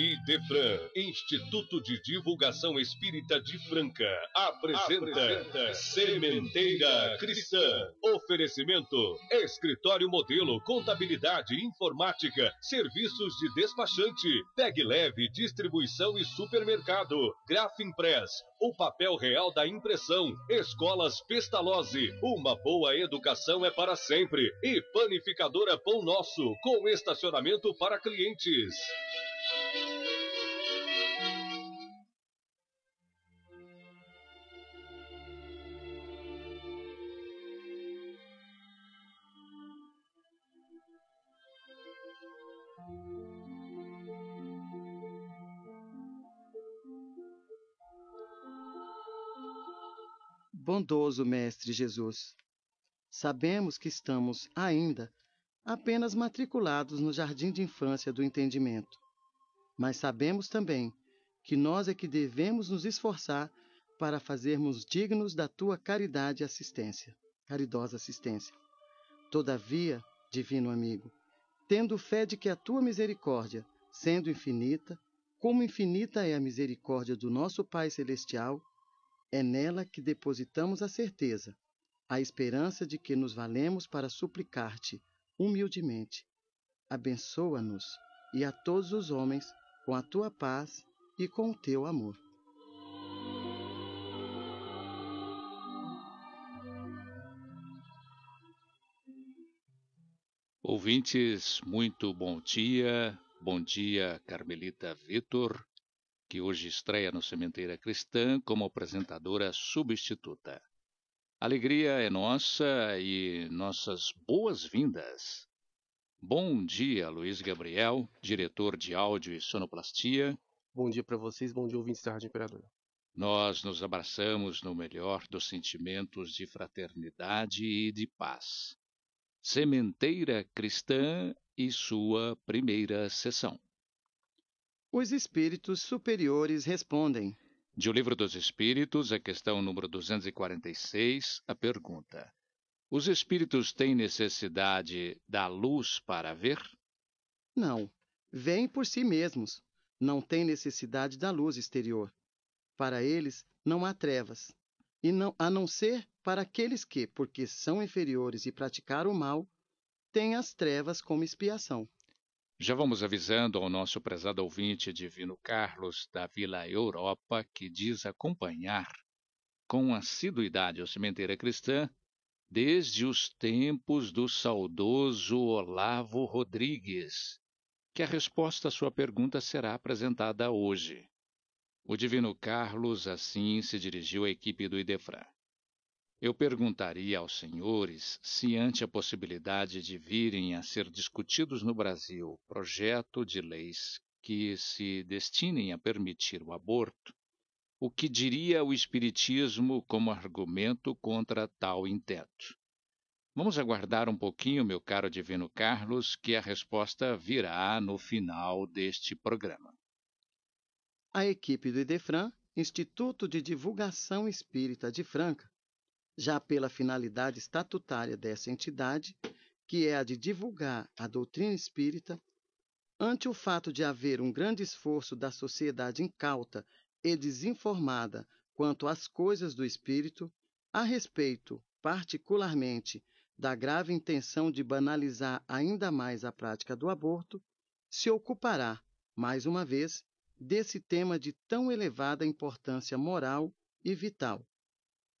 IDEFRAN, Instituto de Divulgação Espírita de Franca, apresenta, apresenta Sementeira Cristã. Oferecimento: Escritório Modelo, Contabilidade Informática, Serviços de Despachante, Peg Leve, Distribuição e Supermercado, Grafimpress, o papel real da impressão, Escolas Pestalozzi, uma boa educação é para sempre e Panificadora Pão Nosso, com estacionamento para clientes. bondoso Mestre Jesus. Sabemos que estamos, ainda, apenas matriculados no jardim de infância do entendimento. Mas sabemos também que nós é que devemos nos esforçar para fazermos dignos da tua caridade e assistência, caridosa assistência. Todavia, divino amigo, tendo fé de que a tua misericórdia, sendo infinita, como infinita é a misericórdia do nosso Pai Celestial, é nela que depositamos a certeza, a esperança de que nos valemos para suplicar-te humildemente. Abençoa-nos e a todos os homens com a tua paz e com o teu amor. Ouvintes, muito bom dia. Bom dia, Carmelita Vitor que hoje estreia no Sementeira Cristã como apresentadora substituta. Alegria é nossa e nossas boas-vindas. Bom dia, Luiz Gabriel, diretor de áudio e sonoplastia. Bom dia para vocês, bom dia ouvintes da Rádio Imperador. Nós nos abraçamos no melhor dos sentimentos de fraternidade e de paz. Sementeira Cristã e sua primeira sessão. Os espíritos superiores respondem. De O Livro dos Espíritos, a questão número 246, a pergunta: Os espíritos têm necessidade da luz para ver? Não. Vêm por si mesmos. Não têm necessidade da luz exterior. Para eles não há trevas. E não, a não ser para aqueles que, porque são inferiores e praticaram o mal, têm as trevas como expiação. Já vamos avisando ao nosso prezado ouvinte Divino Carlos da Vila Europa, que diz acompanhar com assiduidade a Sementeira Cristã desde os tempos do saudoso Olavo Rodrigues, que a resposta à sua pergunta será apresentada hoje. O Divino Carlos assim se dirigiu à equipe do Idefran. Eu perguntaria aos senhores se, ante a possibilidade de virem a ser discutidos no Brasil projeto de leis que se destinem a permitir o aborto, o que diria o Espiritismo como argumento contra tal intento. Vamos aguardar um pouquinho, meu caro Divino Carlos, que a resposta virá no final deste programa. A equipe do IDEFRAN, Instituto de Divulgação Espírita de Franca, já pela finalidade estatutária dessa entidade, que é a de divulgar a doutrina espírita, ante o fato de haver um grande esforço da sociedade incauta e desinformada quanto às coisas do espírito, a respeito, particularmente, da grave intenção de banalizar ainda mais a prática do aborto, se ocupará, mais uma vez, desse tema de tão elevada importância moral e vital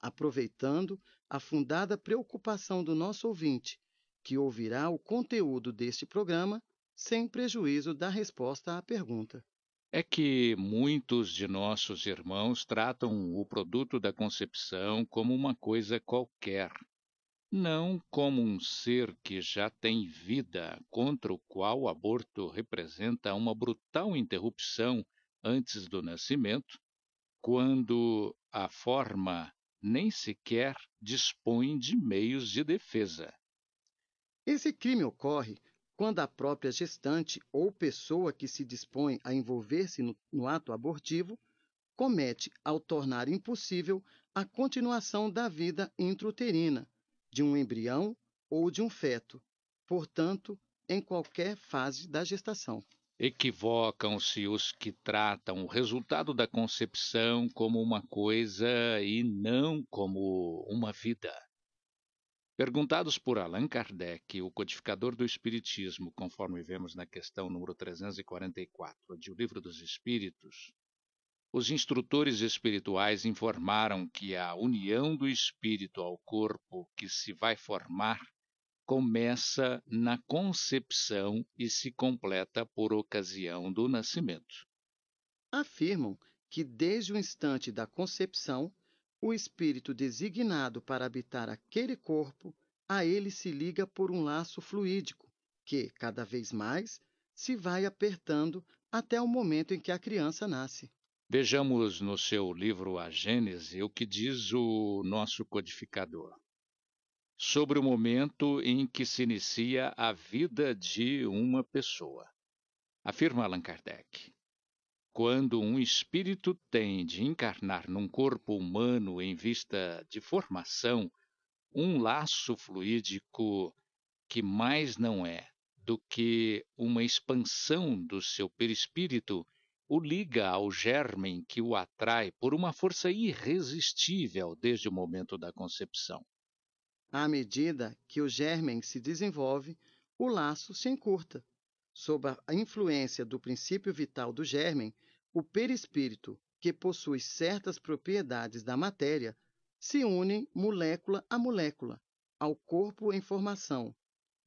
aproveitando a fundada preocupação do nosso ouvinte, que ouvirá o conteúdo deste programa sem prejuízo da resposta à pergunta. É que muitos de nossos irmãos tratam o produto da concepção como uma coisa qualquer, não como um ser que já tem vida, contra o qual o aborto representa uma brutal interrupção antes do nascimento, quando a forma nem sequer dispõe de meios de defesa. Esse crime ocorre quando a própria gestante ou pessoa que se dispõe a envolver-se no, no, ato abortivo comete, ao tornar impossível a continuação da vida intrauterina de um embrião ou de um feto, portanto, em qualquer fase da gestação. Equivocam-se os que tratam o resultado da concepção como uma coisa e não como uma vida. Perguntados por Allan Kardec, o codificador do Espiritismo, conforme vemos na questão número 344 de O Livro dos Espíritos, os instrutores espirituais informaram que a união do espírito ao corpo que se vai formar começa na concepção e se completa por ocasião do nascimento. Afirmam que desde o instante da concepção, o espírito designado para habitar aquele corpo a ele se liga por um laço fluídico, que, cada vez mais, se vai apertando até o momento em que a criança nasce. Vejamos no seu livro A Gênese o que diz o nosso codificador sobre o momento em que se inicia a vida de uma pessoa. Afirma Allan Kardec. Quando um espírito tem de encarnar num corpo humano em vista de formação, um laço fluídico que mais não é do que uma expansão do seu perispírito o liga ao germen que o atrai por uma força irresistível desde o momento da concepção. À medida que o germen se desenvolve, o laço se encurta. Sob a influência do princípio vital do germen, o perispírito, que possui certas propriedades da matéria, se une molécula a molécula, ao corpo em formação,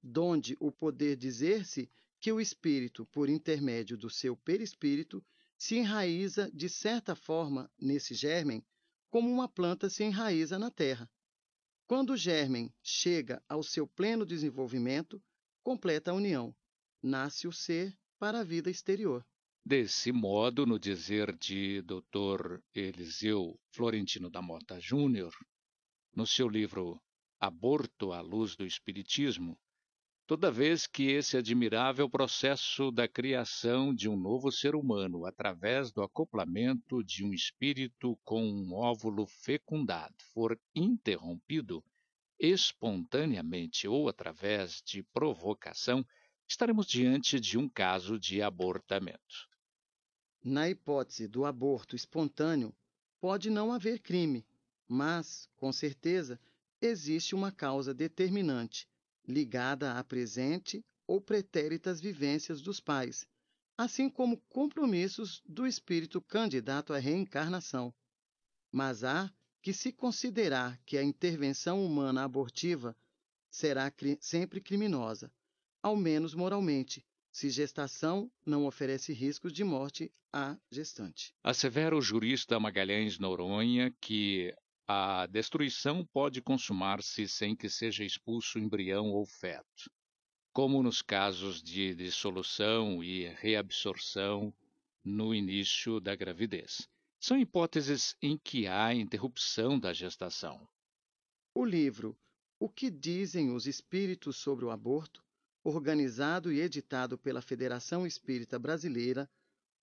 donde o poder dizer-se que o espírito, por intermédio do seu perispírito, se enraiza de certa forma nesse germen, como uma planta se enraiza na terra. Quando o germen chega ao seu pleno desenvolvimento, completa a união. Nasce o ser para a vida exterior. Desse modo, no dizer de Dr. Eliseu Florentino da Mota Júnior, no seu livro Aborto à Luz do Espiritismo, Toda vez que esse admirável processo da criação de um novo ser humano através do acoplamento de um espírito com um óvulo fecundado for interrompido, espontaneamente ou através de provocação, estaremos diante de um caso de abortamento. Na hipótese do aborto espontâneo, pode não haver crime, mas, com certeza, existe uma causa determinante ligada à presente ou pretéritas vivências dos pais, assim como compromissos do espírito candidato à reencarnação. Mas há que se considerar que a intervenção humana abortiva será cri sempre criminosa, ao menos moralmente, se gestação não oferece riscos de morte à gestante. Assevera o jurista Magalhães Noronha que a destruição pode consumar-se sem que seja expulso embrião ou feto, como nos casos de dissolução e reabsorção no início da gravidez. São hipóteses em que há interrupção da gestação. O livro O que dizem os espíritos sobre o aborto, organizado e editado pela Federação Espírita Brasileira,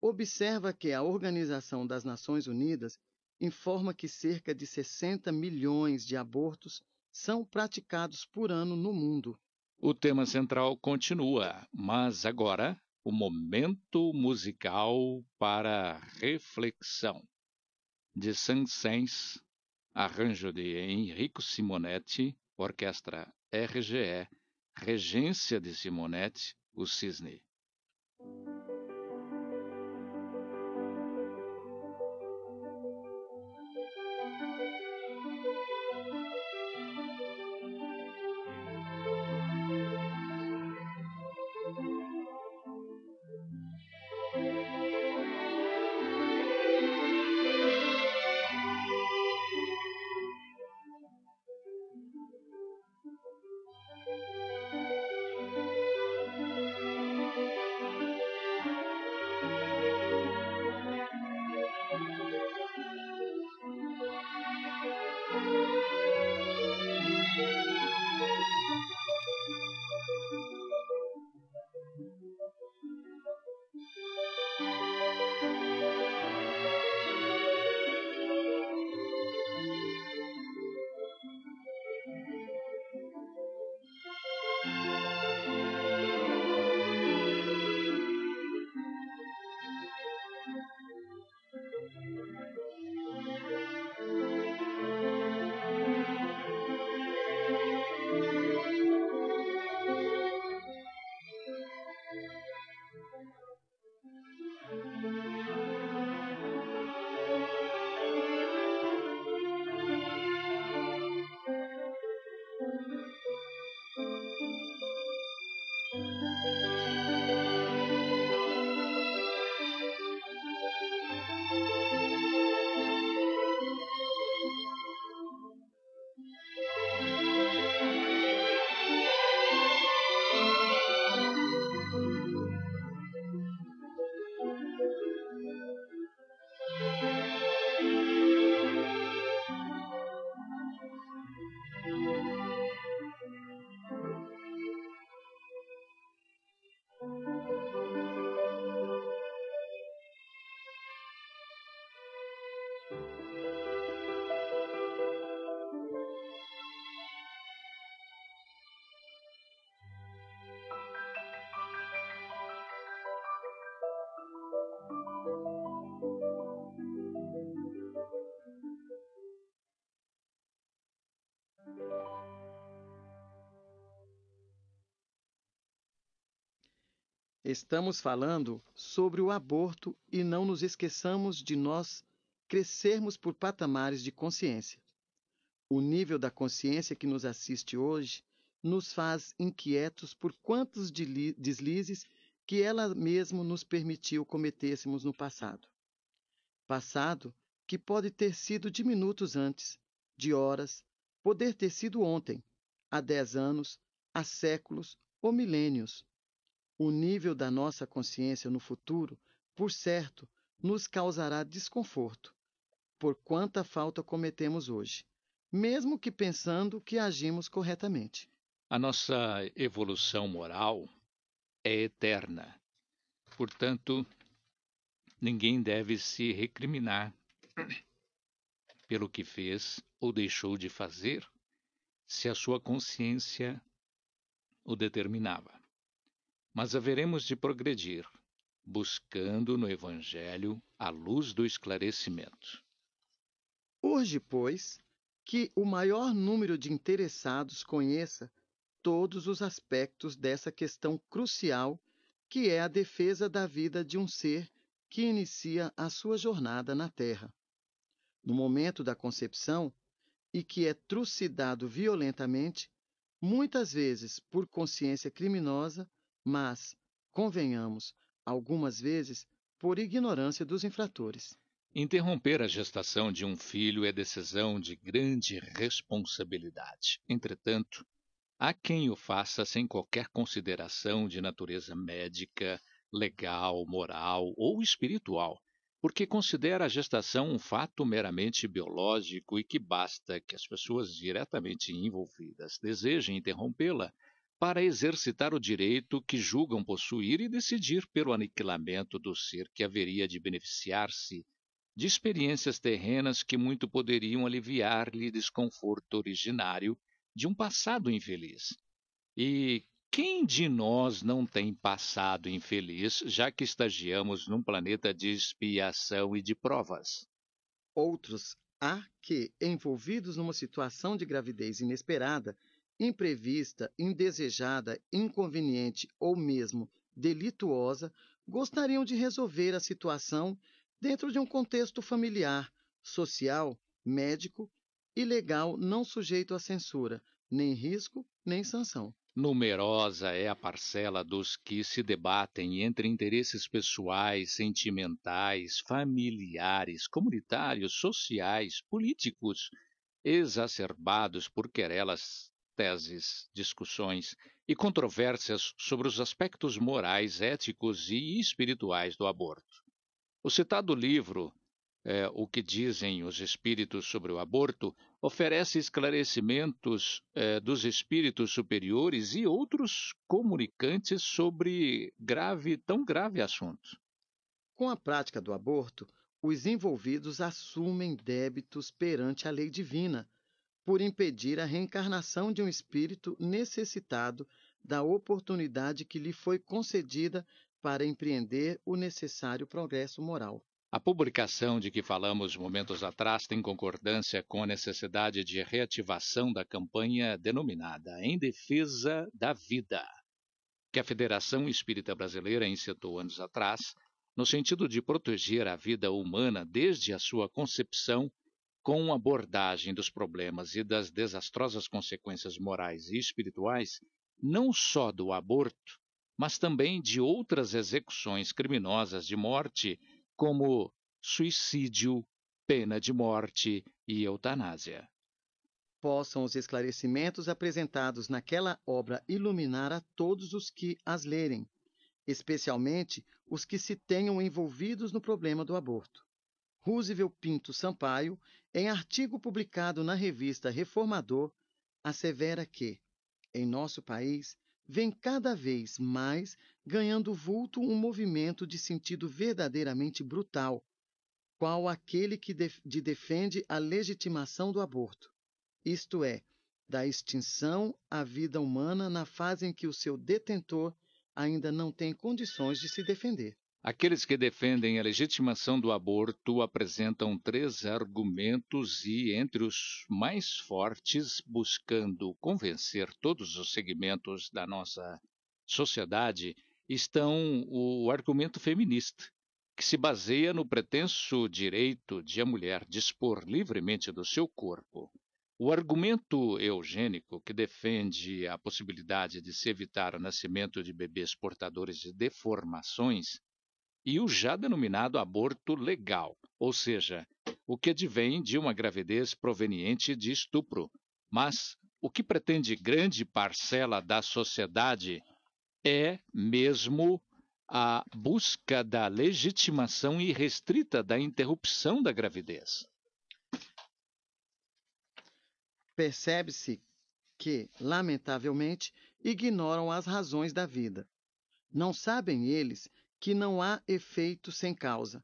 observa que a Organização das Nações Unidas informa que cerca de 60 milhões de abortos são praticados por ano no mundo. O tema central continua, mas agora o momento musical para reflexão. De Saint-Saëns, arranjo de Enrico Simonetti, orquestra RGE, regência de Simonetti, o Cisne. Estamos falando sobre o aborto e não nos esqueçamos de nós crescermos por patamares de consciência. O nível da consciência que nos assiste hoje nos faz inquietos por quantos deslizes que ela mesmo nos permitiu cometêssemos no passado. Passado que pode ter sido de minutos antes, de horas, poder ter sido ontem, há dez anos, há séculos ou milênios. O nível da nossa consciência no futuro, por certo, nos causará desconforto, por quanta falta cometemos hoje, mesmo que pensando que agimos corretamente. A nossa evolução moral é eterna. Portanto, ninguém deve se recriminar pelo que fez ou deixou de fazer, se a sua consciência o determinava mas haveremos de progredir, buscando no Evangelho a luz do esclarecimento. Urge, pois, que o maior número de interessados conheça todos os aspectos dessa questão crucial que é a defesa da vida de um ser que inicia a sua jornada na Terra. No momento da concepção, e que é trucidado violentamente, muitas vezes por consciência criminosa mas, convenhamos, algumas vezes por ignorância dos infratores. Interromper a gestação de um filho é decisão de grande responsabilidade. Entretanto, há quem o faça sem qualquer consideração de natureza médica, legal, moral ou espiritual, porque considera a gestação um fato meramente biológico e que basta que as pessoas diretamente envolvidas desejem interrompê-la para exercitar o direito que julgam possuir e decidir pelo aniquilamento do ser que haveria de beneficiar-se de experiências terrenas que muito poderiam aliviar-lhe desconforto originário de um passado infeliz. E quem de nós não tem passado infeliz, já que estagiamos num planeta de expiação e de provas? Outros há que, envolvidos numa situação de gravidez inesperada, imprevista, indesejada, inconveniente ou mesmo delituosa, gostariam de resolver a situação dentro de um contexto familiar, social, médico e legal não sujeito à censura, nem risco, nem sanção. Numerosa é a parcela dos que se debatem entre interesses pessoais, sentimentais, familiares, comunitários, sociais, políticos, exacerbados por querelas teses, discussões e controvérsias sobre os aspectos morais, éticos e espirituais do aborto. O citado livro, é, O que Dizem os Espíritos sobre o Aborto, oferece esclarecimentos é, dos espíritos superiores e outros comunicantes sobre grave, tão grave assunto. Com a prática do aborto, os envolvidos assumem débitos perante a lei divina por impedir a reencarnação de um espírito necessitado da oportunidade que lhe foi concedida para empreender o necessário progresso moral. A publicação de que falamos momentos atrás tem concordância com a necessidade de reativação da campanha denominada Em Defesa da Vida, que a Federação Espírita Brasileira incitou anos atrás, no sentido de proteger a vida humana desde a sua concepção com abordagem dos problemas e das desastrosas consequências morais e espirituais, não só do aborto, mas também de outras execuções criminosas de morte, como suicídio, pena de morte e eutanásia. Possam os esclarecimentos apresentados naquela obra iluminar a todos os que as lerem, especialmente os que se tenham envolvidos no problema do aborto. Roosevelt Pinto Sampaio, em artigo publicado na revista Reformador, assevera que, em nosso país, vem cada vez mais ganhando vulto um movimento de sentido verdadeiramente brutal, qual aquele que de defende a legitimação do aborto, isto é, da extinção à vida humana na fase em que o seu detentor ainda não tem condições de se defender. Aqueles que defendem a legitimação do aborto apresentam três argumentos e, entre os mais fortes, buscando convencer todos os segmentos da nossa sociedade, estão o argumento feminista, que se baseia no pretenso direito de a mulher dispor livremente do seu corpo. O argumento eugênico, que defende a possibilidade de se evitar o nascimento de bebês portadores de deformações, e o já denominado aborto legal, ou seja, o que advém de uma gravidez proveniente de estupro. Mas o que pretende grande parcela da sociedade é mesmo a busca da legitimação irrestrita da interrupção da gravidez. Percebe-se que, lamentavelmente, ignoram as razões da vida. Não sabem eles que não há efeito sem causa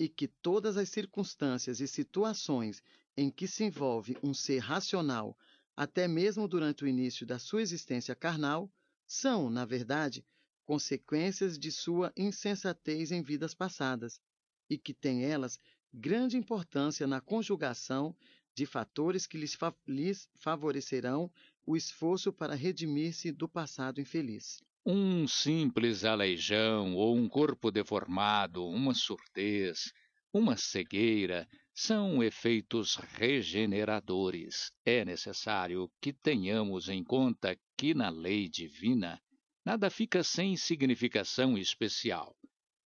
e que todas as circunstâncias e situações em que se envolve um ser racional, até mesmo durante o início da sua existência carnal, são, na verdade, consequências de sua insensatez em vidas passadas, e que têm elas grande importância na conjugação de fatores que lhes, fa lhes favorecerão o esforço para redimir-se do passado infeliz. Um simples aleijão ou um corpo deformado, uma surdez, uma cegueira são efeitos regeneradores. É necessário que tenhamos em conta que na lei divina nada fica sem significação especial,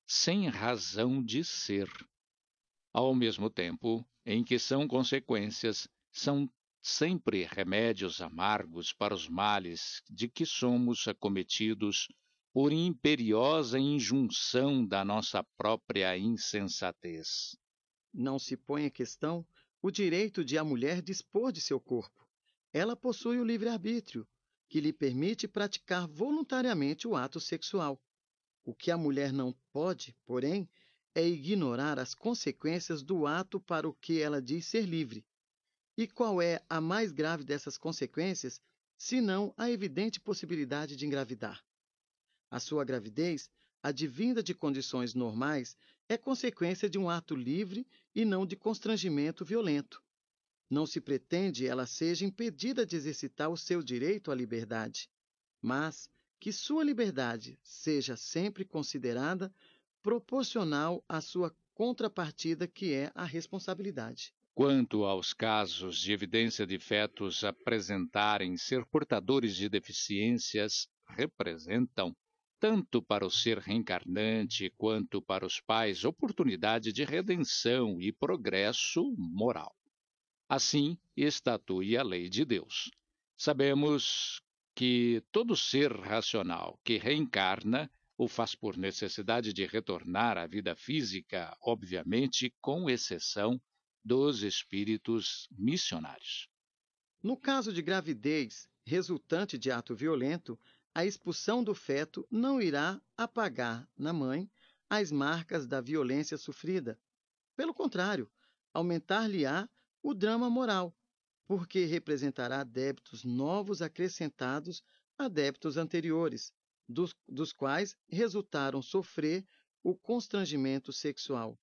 sem razão de ser. Ao mesmo tempo em que são consequências, são sempre remédios amargos para os males de que somos acometidos por imperiosa injunção da nossa própria insensatez. Não se põe em questão o direito de a mulher dispor de seu corpo. Ela possui o livre-arbítrio, que lhe permite praticar voluntariamente o ato sexual. O que a mulher não pode, porém, é ignorar as consequências do ato para o que ela diz ser livre, e qual é a mais grave dessas consequências, senão a evidente possibilidade de engravidar? A sua gravidez, advinda de condições normais, é consequência de um ato livre e não de constrangimento violento. Não se pretende ela seja impedida de exercitar o seu direito à liberdade, mas que sua liberdade seja sempre considerada proporcional à sua contrapartida, que é a responsabilidade quanto aos casos de evidência de fetos apresentarem ser portadores de deficiências, representam, tanto para o ser reencarnante quanto para os pais, oportunidade de redenção e progresso moral. Assim estatui a lei de Deus. Sabemos que todo ser racional que reencarna o faz por necessidade de retornar à vida física, obviamente, com exceção dos espíritos missionários. No caso de gravidez resultante de ato violento, a expulsão do feto não irá apagar na mãe as marcas da violência sofrida. Pelo contrário, aumentar-lhe-á o drama moral, porque representará débitos novos acrescentados a débitos anteriores, dos, dos quais resultaram sofrer o constrangimento sexual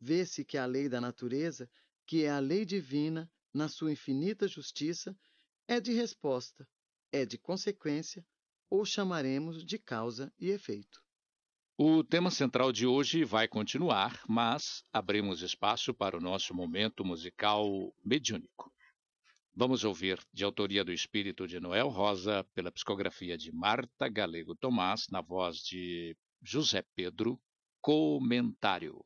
vê-se que é a lei da natureza, que é a lei divina, na sua infinita justiça, é de resposta, é de consequência, ou chamaremos de causa e efeito. O tema central de hoje vai continuar, mas abrimos espaço para o nosso momento musical mediúnico. Vamos ouvir, de autoria do espírito de Noel Rosa, pela psicografia de Marta Galego Tomás, na voz de José Pedro, Comentário.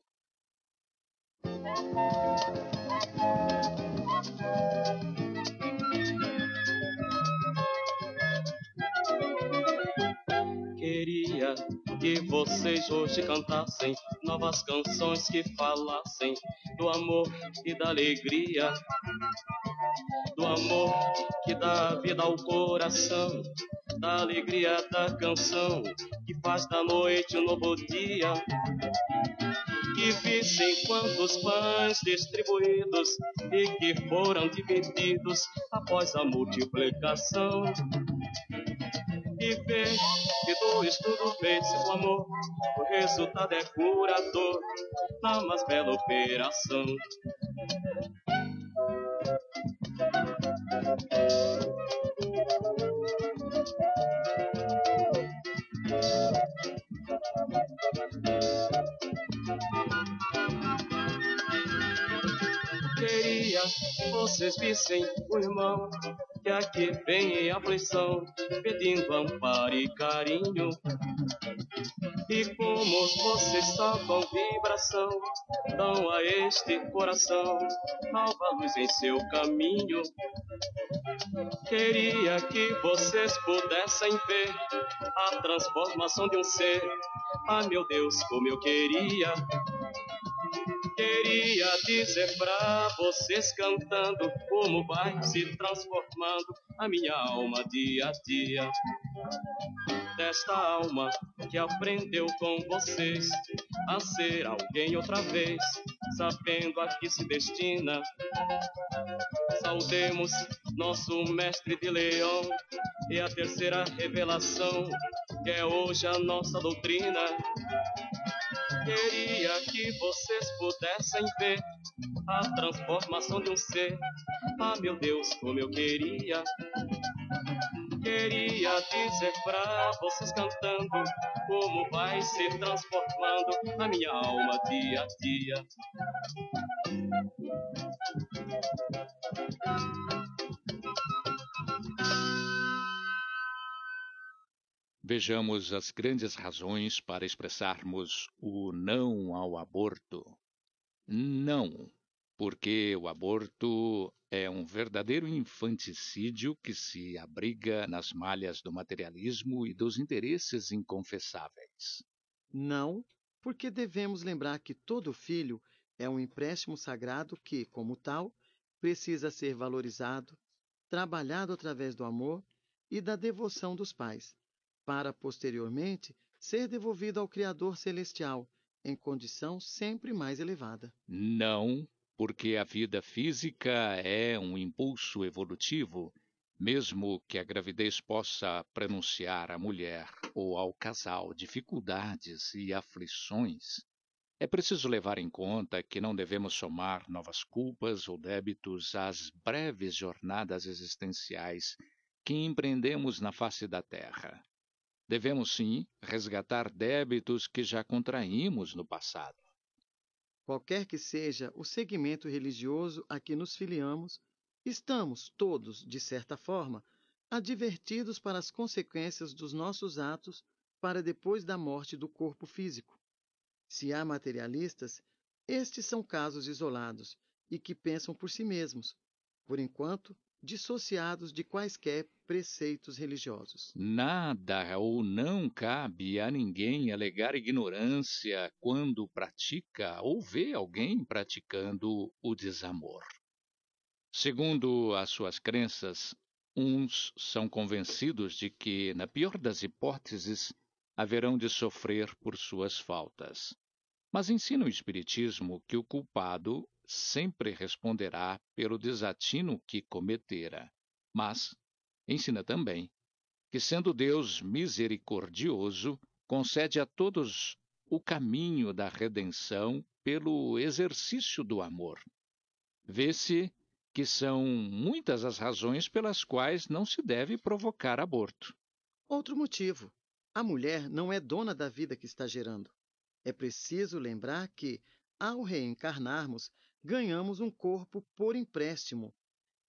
Queria que vocês hoje cantassem novas canções que falassem do amor e da alegria, do amor que dá vida ao coração, da alegria da canção que faz da noite um novo dia que vissem quantos pães distribuídos e que foram divididos após a multiplicação. E vê que do estudo fez-se o amor, o resultado é curador na mais bela operação. vocês vissem o irmão que aqui vem em aflição, pedindo amparo e carinho. E como vocês tocam vibração, dão a este coração nova luz em seu caminho. Queria que vocês pudessem ver a transformação de um ser. Ah, meu Deus, como eu queria Queria dizer pra vocês cantando como vai se transformando a minha alma dia a dia. Desta alma que aprendeu com vocês a ser alguém outra vez, sabendo a que se destina. Saudemos nosso mestre de leão e a terceira revelação que é hoje a nossa doutrina. Queria que vocês pudessem ver a transformação de um ser. Ah, meu Deus, como eu queria. Queria dizer pra vocês cantando como vai se transformando a minha alma dia a dia. Vejamos as grandes razões para expressarmos o não ao aborto. Não, porque o aborto é um verdadeiro infanticídio que se abriga nas malhas do materialismo e dos interesses inconfessáveis. Não, porque devemos lembrar que todo filho é um empréstimo sagrado que, como tal, precisa ser valorizado, trabalhado através do amor e da devoção dos pais, para posteriormente ser devolvido ao Criador Celestial, em condição sempre mais elevada. Não, porque a vida física é um impulso evolutivo, mesmo que a gravidez possa pronunciar à mulher ou ao casal dificuldades e aflições. É preciso levar em conta que não devemos somar novas culpas ou débitos às breves jornadas existenciais que empreendemos na face da Terra. Devemos sim resgatar débitos que já contraímos no passado. Qualquer que seja o segmento religioso a que nos filiamos, estamos todos, de certa forma, advertidos para as consequências dos nossos atos para depois da morte do corpo físico. Se há materialistas, estes são casos isolados e que pensam por si mesmos. Por enquanto, dissociados de quaisquer preceitos religiosos. Nada ou não cabe a ninguém alegar ignorância quando pratica ou vê alguém praticando o desamor. Segundo as suas crenças, uns são convencidos de que, na pior das hipóteses, haverão de sofrer por suas faltas. Mas ensina o Espiritismo que o culpado sempre responderá pelo desatino que cometera. Mas ensina também que, sendo Deus misericordioso, concede a todos o caminho da redenção pelo exercício do amor. Vê-se que são muitas as razões pelas quais não se deve provocar aborto. Outro motivo: a mulher não é dona da vida que está gerando. É preciso lembrar que, ao reencarnarmos, ganhamos um corpo por empréstimo.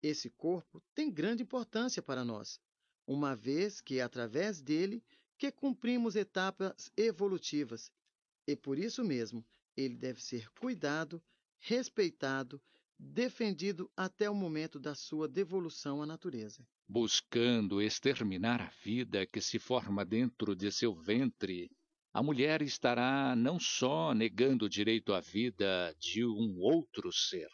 Esse corpo tem grande importância para nós, uma vez que é através dele que cumprimos etapas evolutivas. E por isso mesmo, ele deve ser cuidado, respeitado, defendido até o momento da sua devolução à natureza. Buscando exterminar a vida que se forma dentro de seu ventre, a mulher estará não só negando o direito à vida de um outro ser,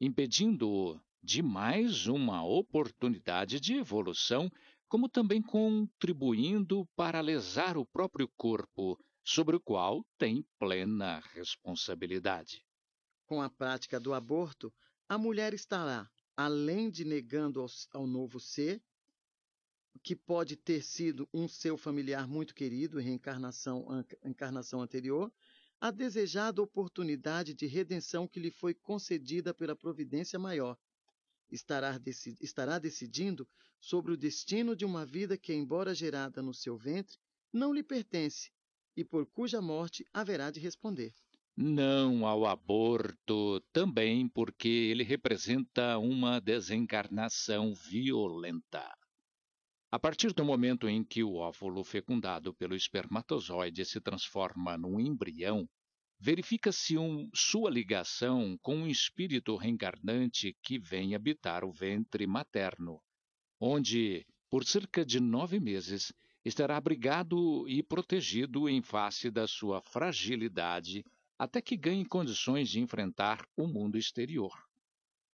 impedindo-o de mais uma oportunidade de evolução, como também contribuindo para lesar o próprio corpo, sobre o qual tem plena responsabilidade. Com a prática do aborto, a mulher estará, além de negando ao, ao novo ser, que pode ter sido um seu familiar muito querido em reencarnação, encarnação anterior, a desejada oportunidade de redenção que lhe foi concedida pela providência maior. Estará, deci estará decidindo sobre o destino de uma vida que, embora gerada no seu ventre, não lhe pertence e por cuja morte haverá de responder. Não ao aborto, também porque ele representa uma desencarnação violenta. A partir do momento em que o óvulo fecundado pelo espermatozoide se transforma num embrião, verifica-se um, sua ligação com um espírito reencarnante que vem habitar o ventre materno, onde, por cerca de nove meses, estará abrigado e protegido em face da sua fragilidade até que ganhe condições de enfrentar o mundo exterior.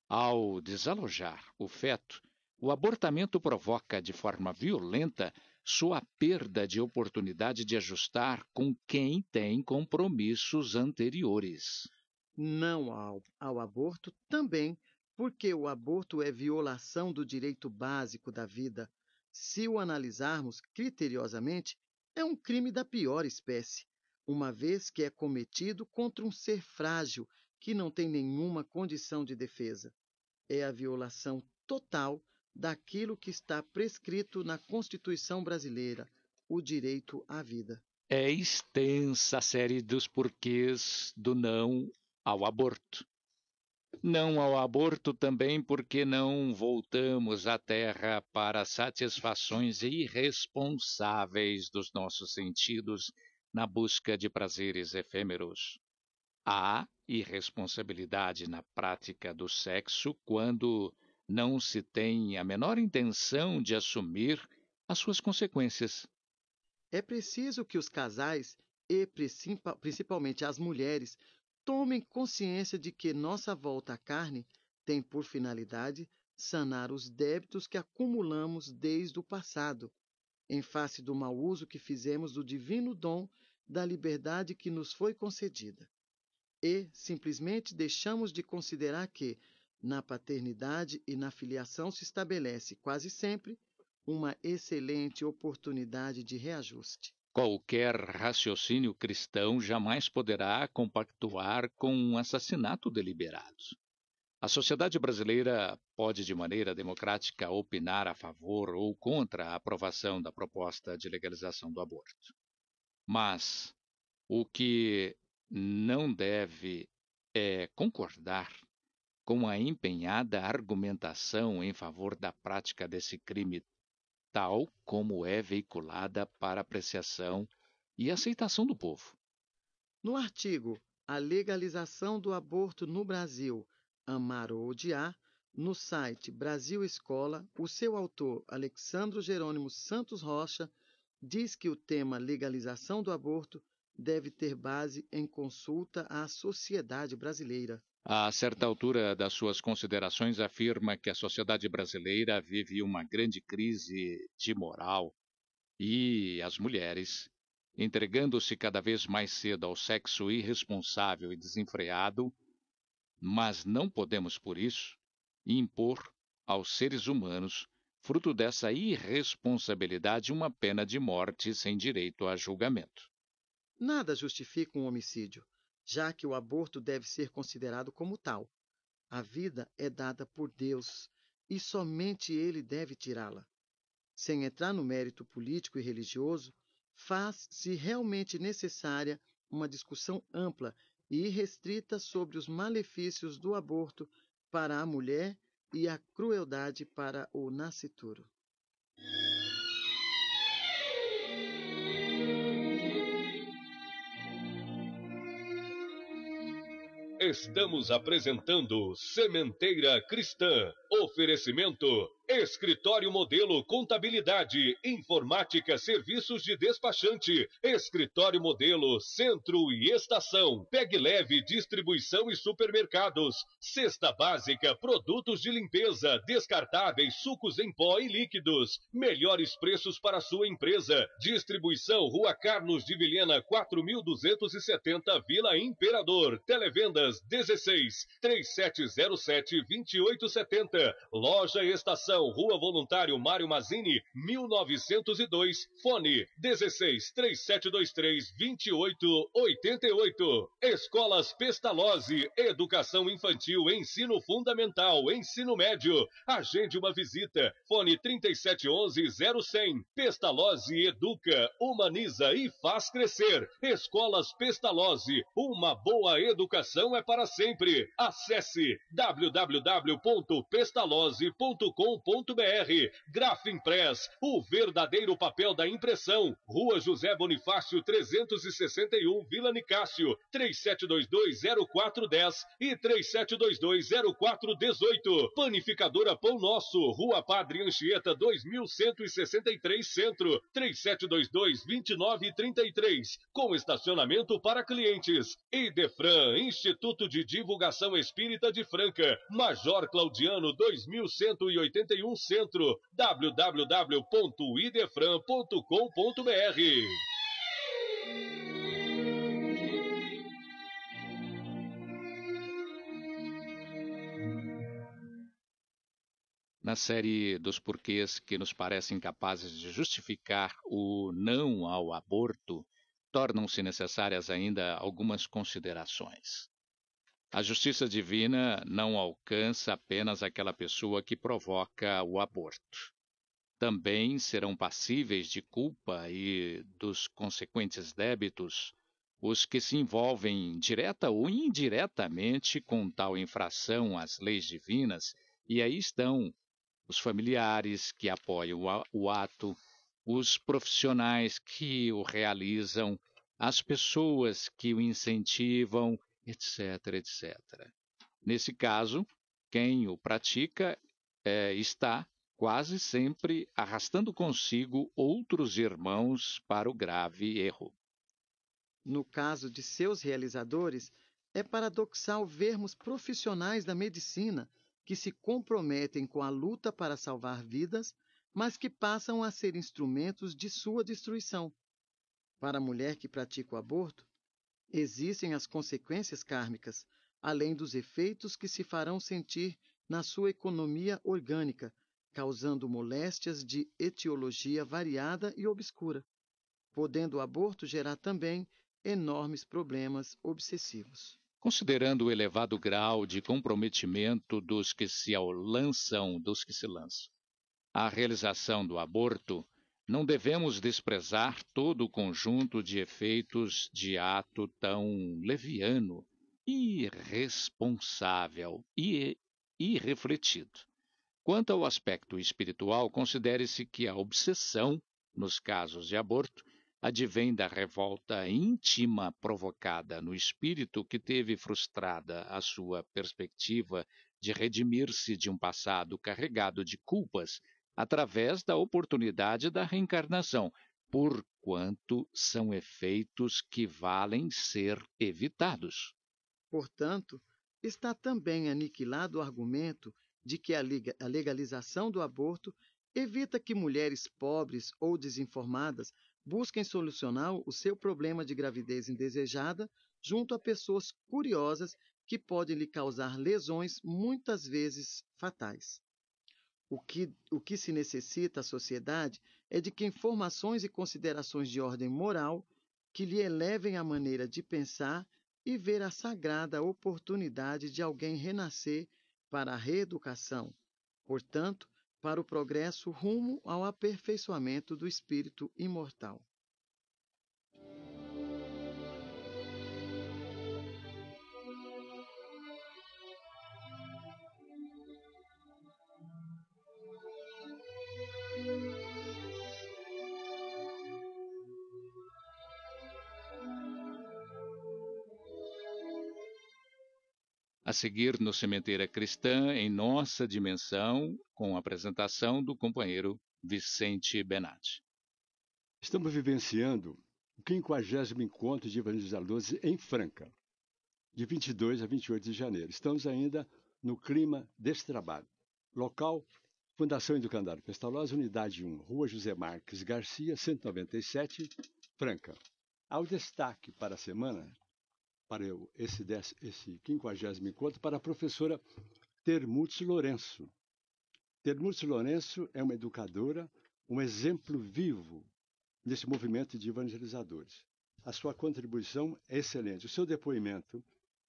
Ao desalojar o feto, o abortamento provoca de forma violenta sua perda de oportunidade de ajustar com quem tem compromissos anteriores. Não ao, ao aborto também, porque o aborto é violação do direito básico da vida. Se o analisarmos criteriosamente, é um crime da pior espécie, uma vez que é cometido contra um ser frágil que não tem nenhuma condição de defesa. É a violação total daquilo que está prescrito na Constituição brasileira, o direito à vida. É extensa a série dos porquês do não ao aborto. Não ao aborto também porque não voltamos à terra para satisfações irresponsáveis dos nossos sentidos na busca de prazeres efêmeros. Há irresponsabilidade na prática do sexo quando não se tem a menor intenção de assumir as suas consequências. É preciso que os casais, e principalmente as mulheres, tomem consciência de que nossa volta à carne tem por finalidade sanar os débitos que acumulamos desde o passado, em face do mau uso que fizemos do divino dom da liberdade que nos foi concedida. E simplesmente deixamos de considerar que, na paternidade e na filiação se estabelece, quase sempre, uma excelente oportunidade de reajuste. Qualquer raciocínio cristão jamais poderá compactuar com um assassinato deliberado. A sociedade brasileira pode, de maneira democrática, opinar a favor ou contra a aprovação da proposta de legalização do aborto. Mas o que não deve é concordar com a empenhada argumentação em favor da prática desse crime, tal como é veiculada para apreciação e aceitação do povo. No artigo A Legalização do Aborto no Brasil, Amar ou Odiar, no site Brasil Escola, o seu autor, Alexandro Jerônimo Santos Rocha, diz que o tema legalização do aborto deve ter base em consulta à sociedade brasileira. A certa altura das suas considerações, afirma que a sociedade brasileira vive uma grande crise de moral e as mulheres, entregando-se cada vez mais cedo ao sexo irresponsável e desenfreado, mas não podemos por isso impor aos seres humanos, fruto dessa irresponsabilidade, uma pena de morte sem direito a julgamento. Nada justifica um homicídio já que o aborto deve ser considerado como tal. A vida é dada por Deus e somente Ele deve tirá-la. Sem entrar no mérito político e religioso, faz-se realmente necessária uma discussão ampla e irrestrita sobre os malefícios do aborto para a mulher e a crueldade para o nascituro. Estamos apresentando Sementeira Cristã. Oferecimento Escritório Modelo Contabilidade, Informática, Serviços de Despachante, Escritório Modelo Centro e Estação, Peg Leve Distribuição e Supermercados, Cesta Básica, Produtos de Limpeza, Descartáveis, Sucos em Pó e Líquidos, melhores preços para sua empresa, Distribuição Rua Carlos de Vilhena 4270 Vila Imperador, Televendas 16 3707 2870, Loja Estação Rua Voluntário Mário Mazini, 1902, fone 16 3723 2888. Escolas Pestalozzi, Educação Infantil, Ensino Fundamental, Ensino Médio. Agende uma visita. Fone 3711 0100. Pestalozzi educa, humaniza e faz crescer. Escolas Pestalozzi, uma boa educação é para sempre. Acesse www.pestalozzi.com.br www.grafimpress.com.br. Grafimpress, o verdadeiro papel da impressão. Rua José Bonifácio 361, Vila Nicácio, 37220410 e 37220418. Panificadora Pão Nosso, Rua Padre Anchieta 2163 Centro, 37222933, com estacionamento para clientes. Idefran, Instituto de Divulgação Espírita de Franca, Major Claudiano 2181 um Centro, www.idefran.com.br. na série dos porquês que nos parecem capazes de justificar o não ao aborto, tornam-se necessárias ainda algumas considerações. A justiça divina não alcança apenas aquela pessoa que provoca o aborto. Também serão passíveis de culpa e dos consequentes débitos os que se envolvem direta ou indiretamente com tal infração às leis divinas, e aí estão os familiares que apoiam o ato, os profissionais que o realizam, as pessoas que o incentivam etc, etc. Nesse caso, quem o pratica é, está quase sempre arrastando consigo outros irmãos para o grave erro. No caso de seus realizadores, é paradoxal vermos profissionais da medicina que se comprometem com a luta para salvar vidas, mas que passam a ser instrumentos de sua destruição. Para a mulher que pratica o aborto, Existem as consequências kármicas, além dos efeitos que se farão sentir na sua economia orgânica, causando moléstias de etiologia variada e obscura, podendo o aborto gerar também enormes problemas obsessivos. Considerando o elevado grau de comprometimento dos que se lançam, dos que se lançam, a realização do aborto não devemos desprezar todo o conjunto de efeitos de ato tão leviano, irresponsável e irrefletido. Quanto ao aspecto espiritual, considere-se que a obsessão, nos casos de aborto, advém da revolta íntima provocada no espírito que teve frustrada a sua perspectiva de redimir-se de um passado carregado de culpas através da oportunidade da reencarnação, porquanto são efeitos que valem ser evitados. Portanto, está também aniquilado o argumento de que a legalização do aborto evita que mulheres pobres ou desinformadas busquem solucionar o seu problema de gravidez indesejada junto a pessoas curiosas que podem lhe causar lesões muitas vezes fatais. O que, o que se necessita à sociedade é de que informações e considerações de ordem moral que lhe elevem a maneira de pensar e ver a sagrada oportunidade de alguém renascer para a reeducação, portanto, para o progresso rumo ao aperfeiçoamento do espírito imortal. seguir no Cementeira Cristã, em nossa dimensão, com a apresentação do companheiro Vicente Benatti. Estamos vivenciando o 50 Encontro de Evangelizadores em Franca, de 22 a 28 de janeiro. Estamos ainda no clima deste trabalho. Local, Fundação Educandário Pestalozzi, Unidade 1, Rua José Marques Garcia, 197, Franca. Ao destaque para a semana para eu, esse, dec, esse 50 encontro para a professora Termutes Lourenço. Termutes Lourenço é uma educadora, um exemplo vivo desse movimento de evangelizadores. A sua contribuição é excelente. O seu depoimento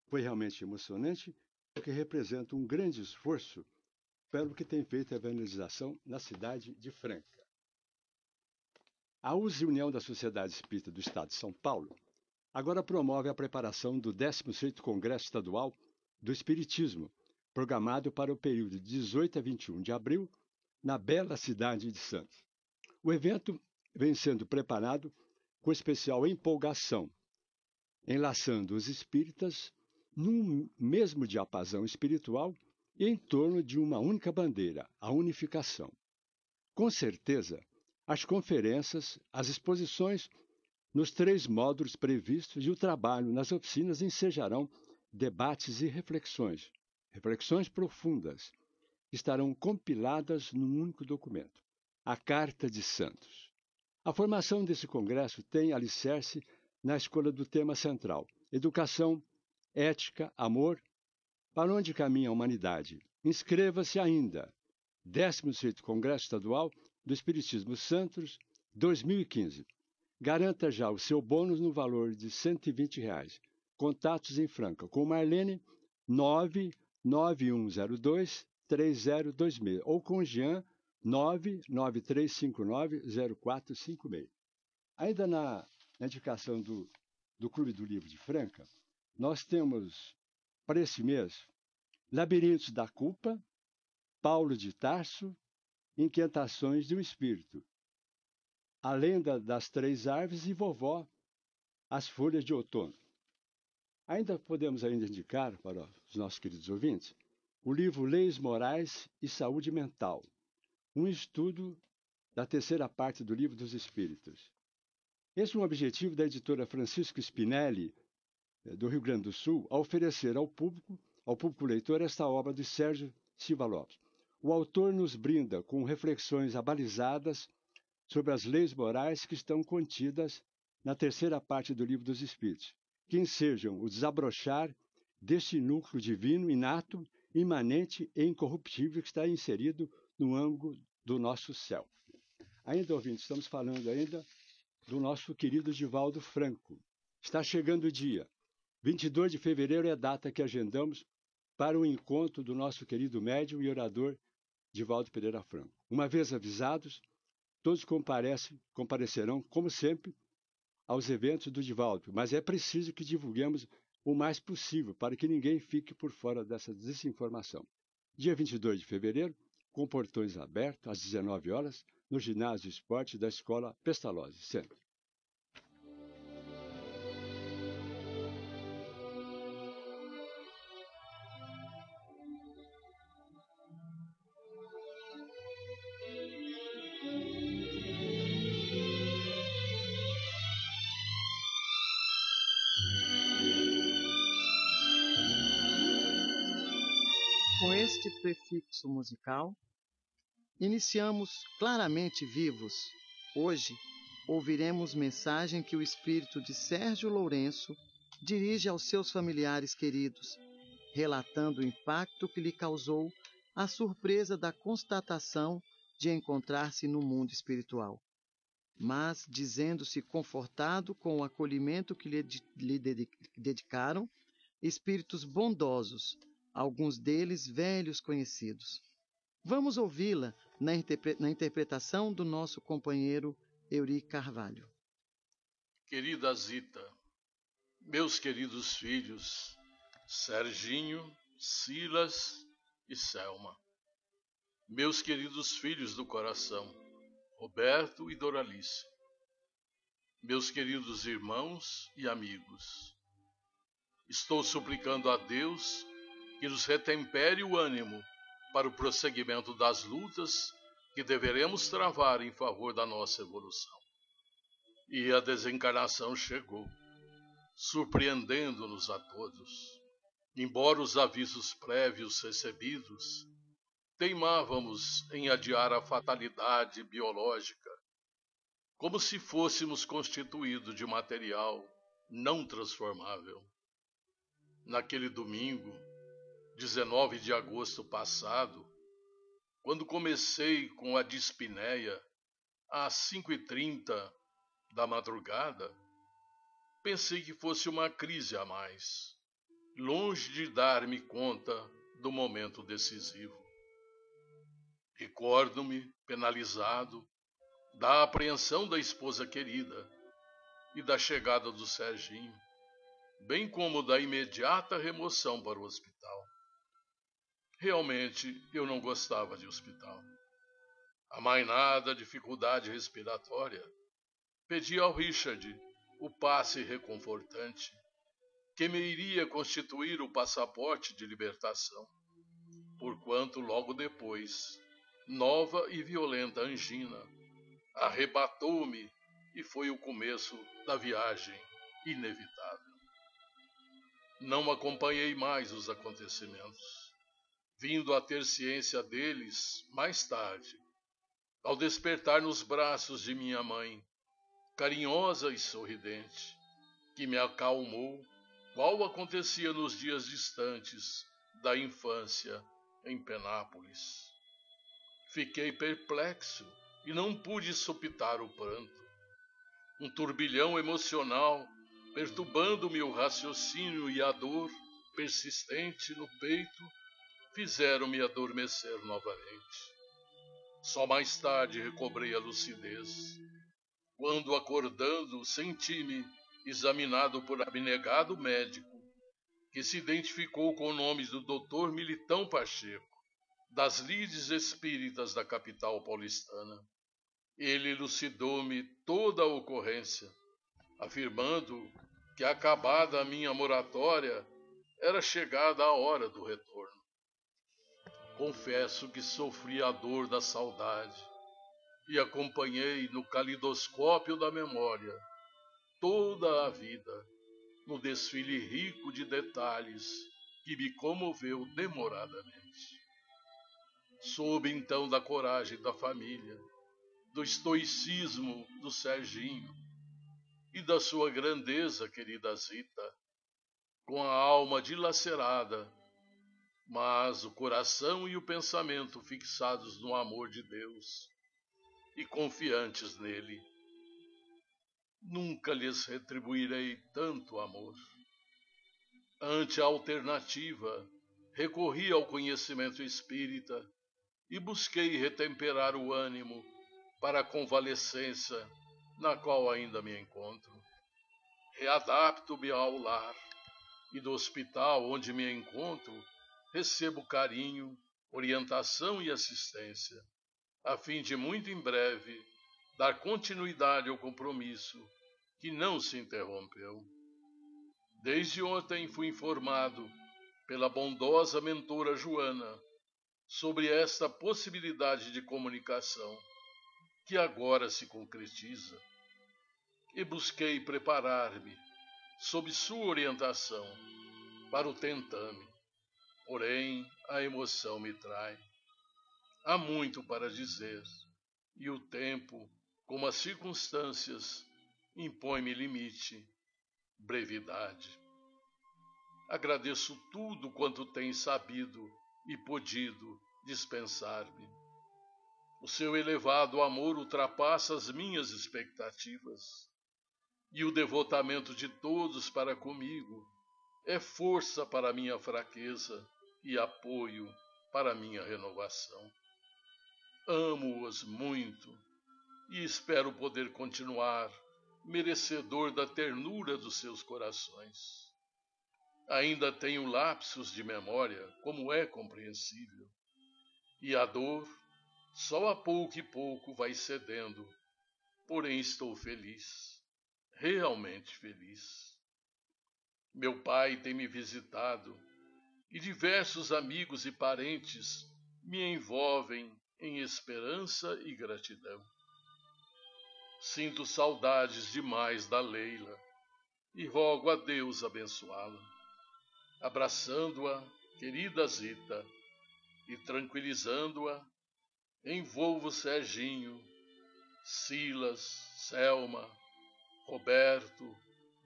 foi realmente emocionante, porque representa um grande esforço pelo que tem feito a evangelização na cidade de Franca. A USE União da Sociedade Espírita do Estado de São Paulo agora promove a preparação do 16º Congresso Estadual do Espiritismo, programado para o período de 18 a 21 de abril, na bela cidade de Santos. O evento vem sendo preparado com especial empolgação, enlaçando os espíritas num mesmo diapasão espiritual e em torno de uma única bandeira, a unificação. Com certeza, as conferências, as exposições nos três módulos previstos e o trabalho nas oficinas ensejarão debates e reflexões, reflexões profundas, que estarão compiladas num único documento, a Carta de Santos. A formação desse congresso tem alicerce na escolha do tema central: educação, ética, amor, para onde caminha a humanidade. Inscreva-se ainda. 16º Congresso Estadual do Espiritismo Santos, 2015. Garanta já o seu bônus no valor de R$ 120. Reais. Contatos em Franca com Marlene 99102 3026 ou com Jean 993590456. Ainda na, na indicação do, do Clube do Livro de Franca, nós temos para esse mês Labirintos da Culpa, Paulo de Tarso, Inquietações de um Espírito, a Lenda das Três Árvores e Vovó, As Folhas de Outono. Ainda podemos ainda indicar para os nossos queridos ouvintes o livro Leis Morais e Saúde Mental, um estudo da terceira parte do Livro dos Espíritos. Esse é um objetivo da editora Francisco Spinelli, eh, do Rio Grande do Sul, a oferecer ao público, ao público leitor, esta obra de Sérgio Silva Lopes. O autor nos brinda com reflexões abalizadas sobre as leis morais que estão contidas na terceira parte do Livro dos Espíritos, que sejam o desabrochar deste núcleo divino inato, imanente e incorruptível que está inserido no ângulo do nosso céu. Ainda, ouvindo, estamos falando ainda do nosso querido Divaldo Franco. Está chegando o dia. 22 de fevereiro é a data que agendamos para o encontro do nosso querido médium e orador Divaldo Pereira Franco. Uma vez avisados, Todos comparecem, comparecerão, como sempre, aos eventos do Divaldo, mas é preciso que divulguemos o mais possível para que ninguém fique por fora dessa desinformação. Dia 22 de fevereiro, com portões abertos às 19 horas, no ginásio esporte da Escola Pestalozzi Centro. prefixo musical, iniciamos claramente vivos. Hoje ouviremos mensagem que o espírito de Sérgio Lourenço dirige aos seus familiares queridos, relatando o impacto que lhe causou a surpresa da constatação de encontrar-se no mundo espiritual. Mas, dizendo-se confortado com o acolhimento que lhe, lhe dedicaram, espíritos bondosos alguns deles velhos conhecidos. Vamos ouvi-la na, interpre na interpretação do nosso companheiro Euri Carvalho. Querida Zita, meus queridos filhos, Serginho, Silas e Selma. Meus queridos filhos do coração, Roberto e Doralice. Meus queridos irmãos e amigos, estou suplicando a Deus que nos retempere o ânimo para o prosseguimento das lutas que deveremos travar em favor da nossa evolução. E a desencarnação chegou, surpreendendo-nos a todos. Embora os avisos prévios recebidos, teimávamos em adiar a fatalidade biológica, como se fôssemos constituídos de material não transformável. Naquele domingo, 19 de agosto passado, quando comecei com a dispneia às 5h30 da madrugada, pensei que fosse uma crise a mais, longe de dar-me conta do momento decisivo. Recordo-me, penalizado, da apreensão da esposa querida e da chegada do Serginho, bem como da imediata remoção para o hospital. Realmente eu não gostava de hospital. A nada dificuldade respiratória pedi ao Richard o passe reconfortante, que me iria constituir o passaporte de libertação, porquanto logo depois, nova e violenta angina arrebatou-me e foi o começo da viagem inevitável. Não acompanhei mais os acontecimentos vindo a ter ciência deles mais tarde, ao despertar nos braços de minha mãe, carinhosa e sorridente, que me acalmou, qual acontecia nos dias distantes da infância em Penápolis. Fiquei perplexo e não pude sopitar o pranto. Um turbilhão emocional perturbando-me o raciocínio e a dor persistente no peito fizeram-me adormecer novamente. Só mais tarde recobrei a lucidez, quando, acordando, senti-me examinado por abnegado médico, que se identificou com o nome do Dr. Militão Pacheco, das lides espíritas da capital paulistana. Ele elucidou-me toda a ocorrência, afirmando que, acabada a minha moratória, era chegada a hora do retorno confesso que sofri a dor da saudade e acompanhei no calidoscópio da memória toda a vida, no desfile rico de detalhes que me comoveu demoradamente. Soube então da coragem da família, do estoicismo do Serginho e da sua grandeza, querida Zita, com a alma dilacerada mas o coração e o pensamento fixados no amor de Deus e confiantes nele. Nunca lhes retribuirei tanto amor. Ante a alternativa, recorri ao conhecimento espírita e busquei retemperar o ânimo para a convalescença na qual ainda me encontro. Readapto-me ao lar e do hospital onde me encontro recebo carinho, orientação e assistência, a fim de muito em breve dar continuidade ao compromisso que não se interrompeu. Desde ontem fui informado pela bondosa mentora Joana sobre esta possibilidade de comunicação que agora se concretiza e busquei preparar-me sob sua orientação para o tentame porém a emoção me trai. Há muito para dizer, e o tempo, como as circunstâncias, impõe-me limite, brevidade. Agradeço tudo quanto tem sabido e podido dispensar-me. O seu elevado amor ultrapassa as minhas expectativas, e o devotamento de todos para comigo é força para minha fraqueza e apoio para minha renovação. Amo-os muito e espero poder continuar merecedor da ternura dos seus corações. Ainda tenho lapsos de memória, como é compreensível, e a dor só a pouco e pouco vai cedendo, porém estou feliz, realmente feliz. Meu pai tem me visitado e diversos amigos e parentes me envolvem em esperança e gratidão. Sinto saudades demais da Leila e rogo a Deus abençoá-la. Abraçando-a, querida Zita, e tranquilizando-a, envolvo Serginho, Silas, Selma, Roberto,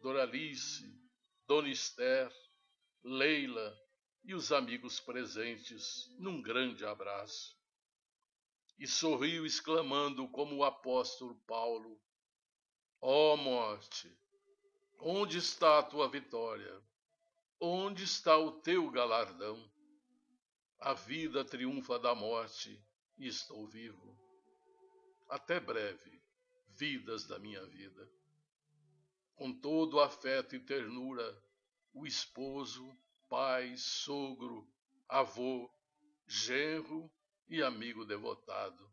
Doralice, Dona Esther, Leila, e os amigos presentes num grande abraço. E sorriu, exclamando como o apóstolo Paulo: Ó oh morte, onde está a tua vitória? Onde está o teu galardão? A vida triunfa da morte e estou vivo. Até breve, vidas da minha vida. Com todo afeto e ternura, o esposo pai, sogro, avô, genro e amigo devotado,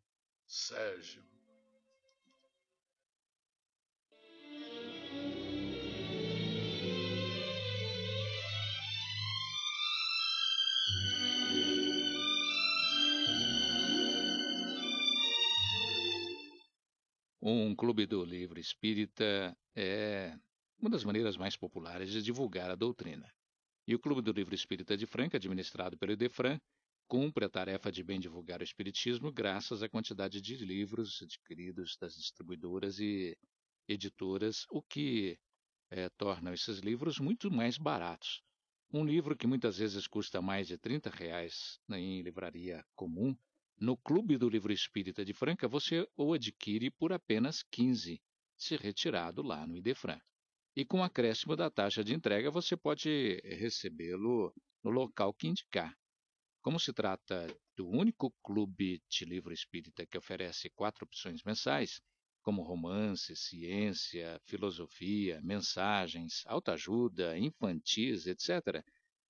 Sérgio. Um clube do livro espírita é uma das maneiras mais populares de divulgar a doutrina. E o Clube do Livro Espírita de Franca, administrado pelo Idefran, cumpre a tarefa de bem divulgar o Espiritismo graças à quantidade de livros adquiridos das distribuidoras e editoras, o que é, torna esses livros muito mais baratos. Um livro que muitas vezes custa mais de 30 reais em livraria comum, no Clube do Livro Espírita de Franca você o adquire por apenas 15, se retirado lá no Idefran e com o acréscimo da taxa de entrega você pode eh, recebê-lo no local que indicar. Como se trata do único clube de livro espírita que oferece quatro opções mensais, como romance, ciência, filosofia, mensagens, autoajuda, infantis, etc.,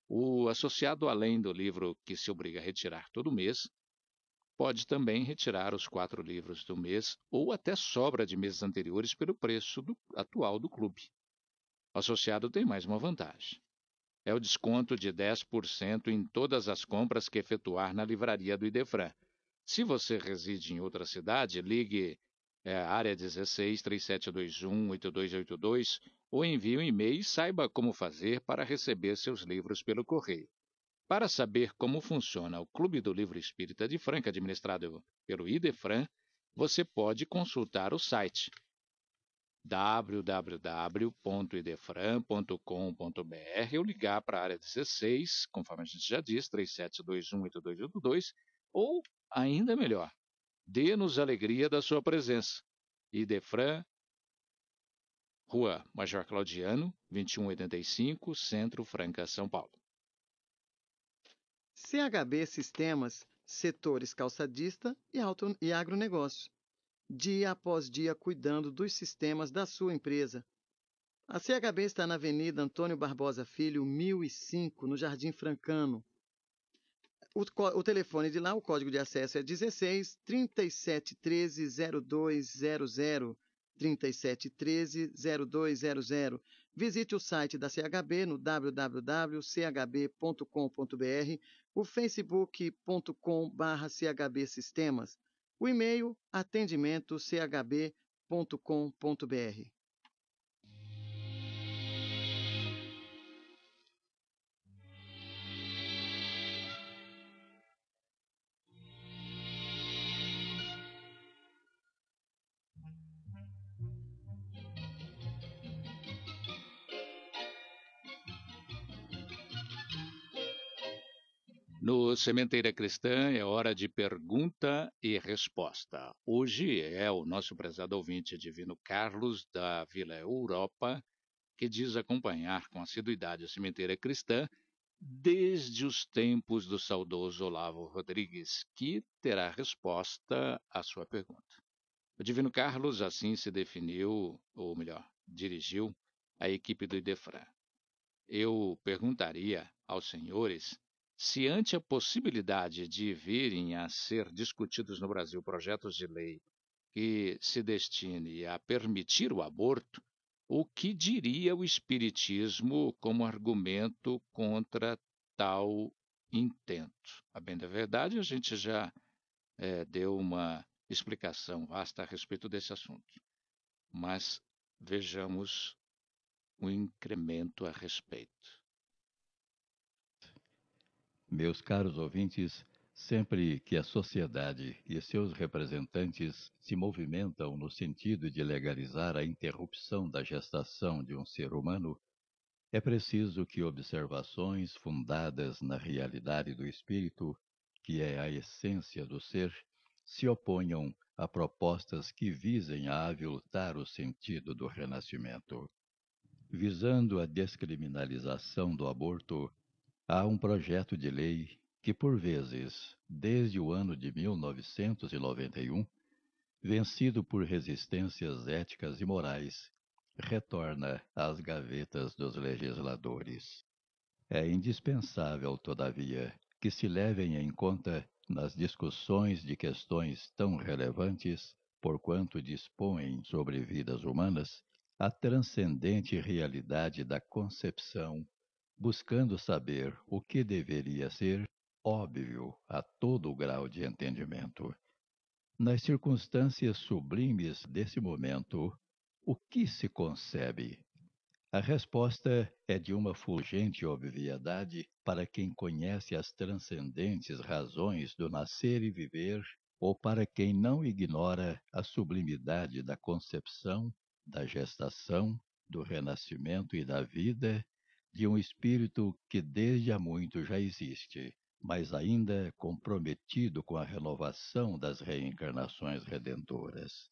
o associado, além do livro que se obriga a retirar todo mês, pode também retirar os quatro livros do mês ou até sobra de meses anteriores pelo preço do, atual do clube. O associado tem mais uma vantagem. É o desconto de 10% em todas as compras que efetuar na livraria do Idefran. Se você reside em outra cidade, ligue é, área 16 3721 8282 ou envie um e-mail e saiba como fazer para receber seus livros pelo correio. Para saber como funciona o Clube do Livro Espírita de Franca, administrado pelo Idefran, você pode consultar o site www.idefran.com.br ou ligar para a área 16, conforme a gente já diz, 37218282, ou ainda melhor, dê-nos alegria da sua presença. Idefran, Rua Major Claudiano, 2185, Centro Franca, São Paulo. CHB Sistemas, setores calçadista e, auto, e agronegócio dia após dia cuidando dos sistemas da sua empresa. A CHB está na Avenida Antônio Barbosa Filho, 1005, no Jardim Francano. O, o telefone de lá, o código de acesso é 16 3713 0200. 3713 0200. Visite o site da CHB no www.chb.com.br, o facebookcom Sistemas o e-mail atendimento chb.com.br. do Sementeira Cristã, é hora de pergunta e resposta. Hoje é o nosso prezado ouvinte divino Carlos, da Vila Europa, que diz acompanhar com assiduidade a Sementeira Cristã desde os tempos do saudoso Olavo Rodrigues, que terá resposta à sua pergunta. O divino Carlos assim se definiu, ou melhor, dirigiu a equipe do Idefran. Eu perguntaria aos senhores se ante a possibilidade de virem a ser discutidos no Brasil projetos de lei que se destine a permitir o aborto, o que diria o Espiritismo como argumento contra tal intento? A bem da verdade, a gente já é, deu uma explicação vasta a respeito desse assunto, mas vejamos o um incremento a respeito. Meus caros ouvintes, sempre que a sociedade e seus representantes se movimentam no sentido de legalizar a interrupção da gestação de um ser humano, é preciso que observações fundadas na realidade do espírito, que é a essência do ser, se oponham a propostas que visem a aviltar o sentido do renascimento. Visando a descriminalização do aborto, Há um projeto de lei que, por vezes, desde o ano de 1991, vencido por resistências éticas e morais, retorna às gavetas dos legisladores. É indispensável, todavia, que se levem em conta nas discussões de questões tão relevantes, porquanto dispõem sobre vidas humanas, a transcendente realidade da concepção buscando saber o que deveria ser óbvio a todo o grau de entendimento. Nas circunstâncias sublimes desse momento, o que se concebe? A resposta é de uma fulgente obviedade para quem conhece as transcendentes razões do nascer e viver, ou para quem não ignora a sublimidade da concepção, da gestação, do renascimento e da vida, de um espírito que desde há muito já existe, mas ainda é comprometido com a renovação das reencarnações redentoras.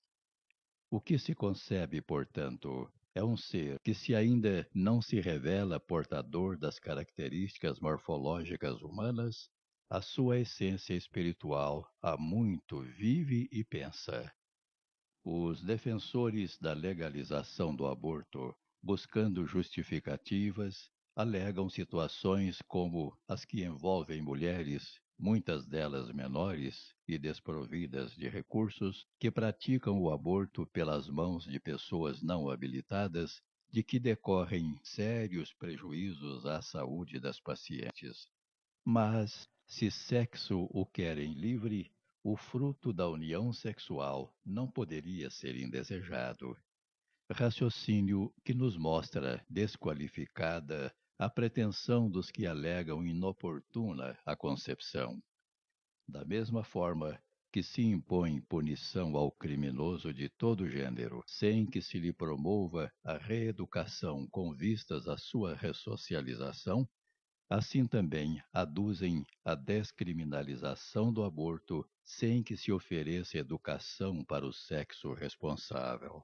O que se concebe, portanto, é um ser que, se ainda não se revela portador das características morfológicas humanas, a sua essência espiritual há muito vive e pensa. Os defensores da legalização do aborto buscando justificativas, alegam situações como as que envolvem mulheres, muitas delas menores e desprovidas de recursos, que praticam o aborto pelas mãos de pessoas não habilitadas, de que decorrem sérios prejuízos à saúde das pacientes. Mas, se sexo o querem livre, o fruto da união sexual não poderia ser indesejado raciocínio que nos mostra desqualificada a pretensão dos que alegam inoportuna a concepção. Da mesma forma que se impõe punição ao criminoso de todo gênero, sem que se lhe promova a reeducação com vistas à sua ressocialização, assim também aduzem a descriminalização do aborto sem que se ofereça educação para o sexo responsável.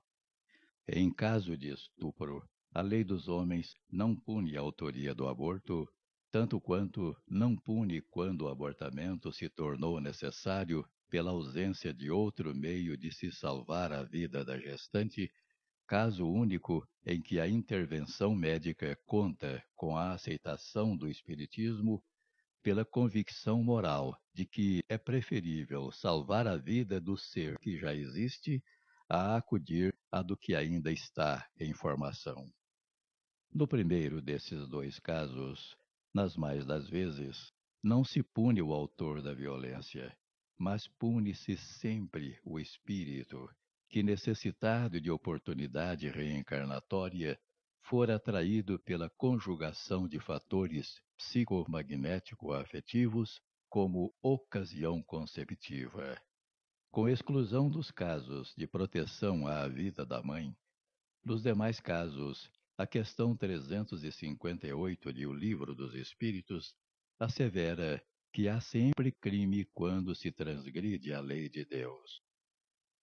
Em caso de estupro, a lei dos homens não pune a autoria do aborto, tanto quanto não pune quando o abortamento se tornou necessário pela ausência de outro meio de se salvar a vida da gestante, caso único em que a intervenção médica conta com a aceitação do Espiritismo pela convicção moral de que é preferível salvar a vida do ser que já existe a acudir a do que ainda está em formação. No primeiro desses dois casos, nas mais das vezes, não se pune o autor da violência, mas pune-se sempre o espírito que, necessitado de oportunidade reencarnatória, for atraído pela conjugação de fatores psicomagnético-afetivos como ocasião conceptiva com exclusão dos casos de proteção à vida da mãe. Nos demais casos, a questão 358 de O Livro dos Espíritos assevera que há sempre crime quando se transgride a lei de Deus.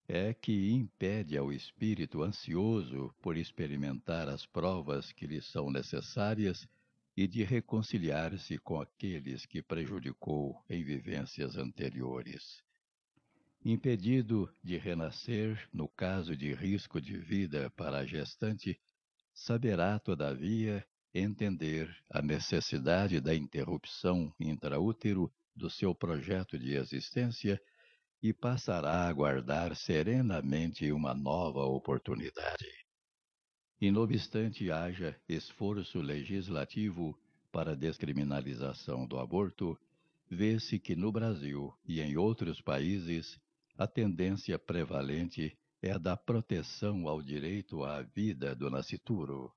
É que impede ao espírito ansioso por experimentar as provas que lhe são necessárias e de reconciliar-se com aqueles que prejudicou em vivências anteriores Impedido de renascer no caso de risco de vida para a gestante, saberá, todavia, entender a necessidade da interrupção intraútero do seu projeto de existência e passará a aguardar serenamente uma nova oportunidade. E não obstante haja esforço legislativo para a descriminalização do aborto, vê-se que no Brasil e em outros países a tendência prevalente é a da proteção ao direito à vida do nascituro.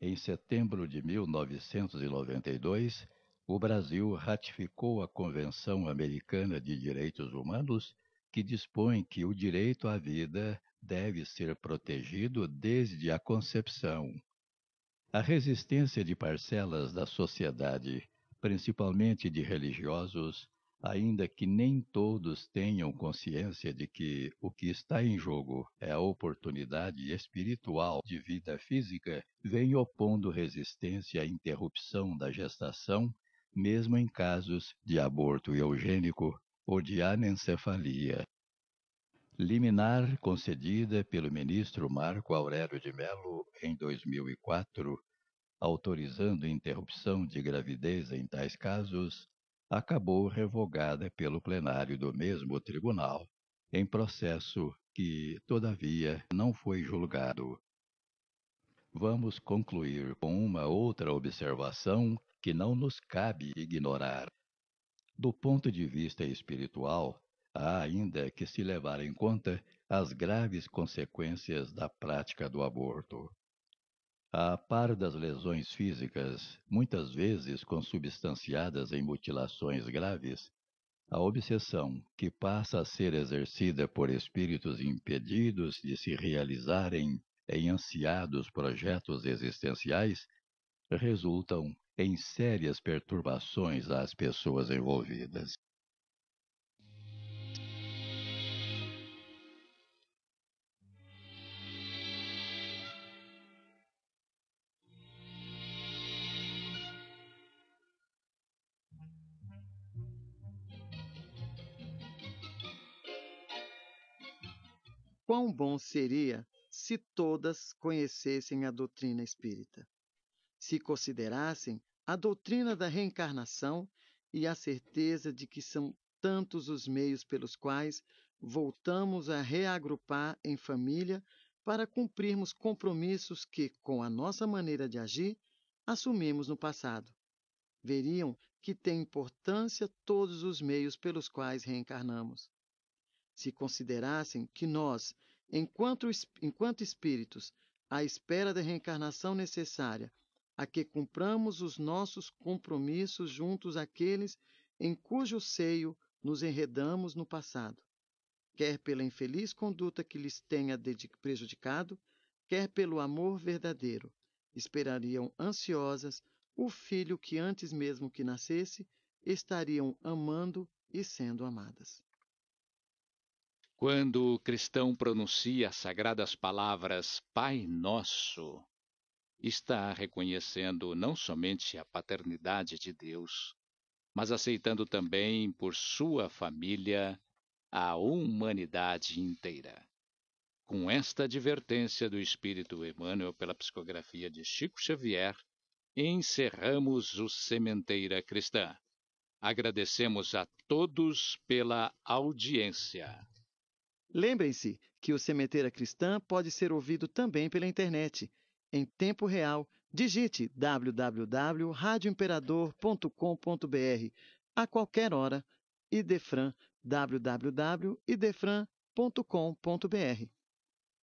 Em setembro de 1992, o Brasil ratificou a Convenção Americana de Direitos Humanos, que dispõe que o direito à vida deve ser protegido desde a concepção. A resistência de parcelas da sociedade, principalmente de religiosos, ainda que nem todos tenham consciência de que o que está em jogo é a oportunidade espiritual de vida física, vem opondo resistência à interrupção da gestação, mesmo em casos de aborto eugênico ou de anencefalia. Liminar concedida pelo ministro Marco Aurélio de Mello em 2004, autorizando interrupção de gravidez em tais casos, acabou revogada pelo plenário do mesmo tribunal, em processo que, todavia, não foi julgado. Vamos concluir com uma outra observação que não nos cabe ignorar. Do ponto de vista espiritual, há ainda que se levar em conta as graves consequências da prática do aborto. A par das lesões físicas, muitas vezes consubstanciadas em mutilações graves, a obsessão, que passa a ser exercida por espíritos impedidos de se realizarem em ansiados projetos existenciais, resultam em sérias perturbações às pessoas envolvidas. quão bom seria se todas conhecessem a doutrina espírita, se considerassem a doutrina da reencarnação e a certeza de que são tantos os meios pelos quais voltamos a reagrupar em família para cumprirmos compromissos que, com a nossa maneira de agir, assumimos no passado. Veriam que tem importância todos os meios pelos quais reencarnamos. Se considerassem que nós, Enquanto, enquanto espíritos, à espera da reencarnação necessária, a que cumpramos os nossos compromissos juntos àqueles em cujo seio nos enredamos no passado, quer pela infeliz conduta que lhes tenha prejudicado, quer pelo amor verdadeiro, esperariam ansiosas o filho que antes mesmo que nascesse estariam amando e sendo amadas. Quando o cristão pronuncia as sagradas palavras Pai Nosso, está reconhecendo não somente a paternidade de Deus, mas aceitando também por sua família a humanidade inteira. Com esta advertência do Espírito Emmanuel pela psicografia de Chico Xavier, encerramos o Sementeira Cristã. Agradecemos a todos pela audiência. Lembrem-se que o Sementeira Cristã pode ser ouvido também pela internet. Em tempo real, digite www.radioimperador.com.br a qualquer hora e Defran www.idefran.com.br.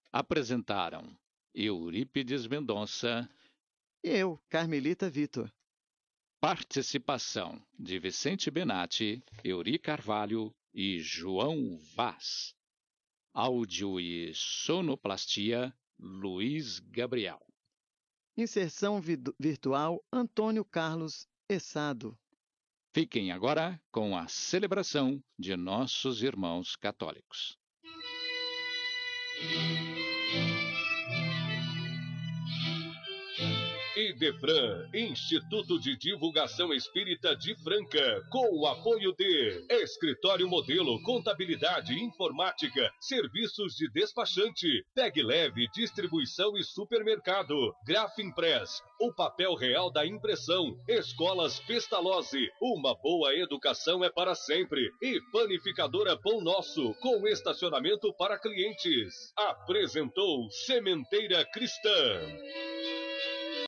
Apresentaram Eurípides Mendonça e eu, Carmelita Vitor. Participação de Vicente Benatti, Euri Carvalho e João Vaz. Áudio e Sonoplastia, Luiz Gabriel. Inserção virtual, Antônio Carlos Essado. Fiquem agora com a celebração de nossos irmãos católicos. Idefran, Instituto de Divulgação Espírita de Franca, com o apoio de Escritório Modelo Contabilidade Informática, Serviços de Despachante, Peg Leve Distribuição e Supermercado, Grafimpress, o papel real da impressão, Escolas Pestalozzi, uma boa educação é para sempre e Panificadora Pão Nosso, com estacionamento para clientes. Apresentou Sementeira Cristã.